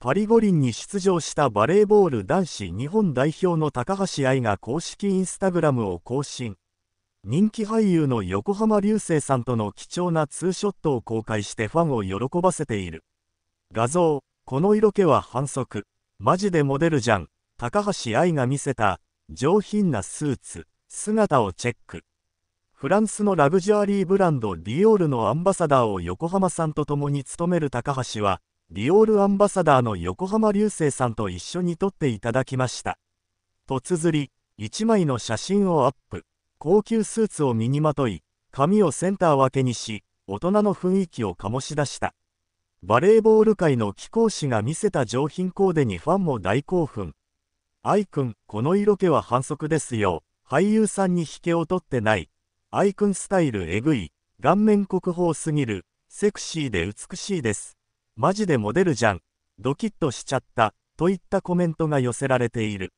パリ五輪に出場したバレーボール男子日本代表の高橋愛が公式インスタグラムを更新人気俳優の横浜流星さんとの貴重なツーショットを公開してファンを喜ばせている画像この色気は反則マジでモデルじゃん高橋愛が見せた上品なスーツ姿をチェックフランスのラグジュアリーブランドディオールのアンバサダーを横浜さんと共に務める高橋はディオールアンバサダーの横浜流星さんと一緒に撮っていただきました。と綴り、1枚の写真をアップ。高級スーツを身にまとい、髪をセンター分けにし、大人の雰囲気を醸し出した。バレーボール界の貴公子が見せた上品コーデにファンも大興奮。愛くん、この色気は反則ですよ。俳優さんに引けを取ってない。愛くんスタイルえぐい。顔面国宝すぎる。セクシーで美しいです。マジでモデルじゃん。ドキッとしちゃった、といったコメントが寄せられている。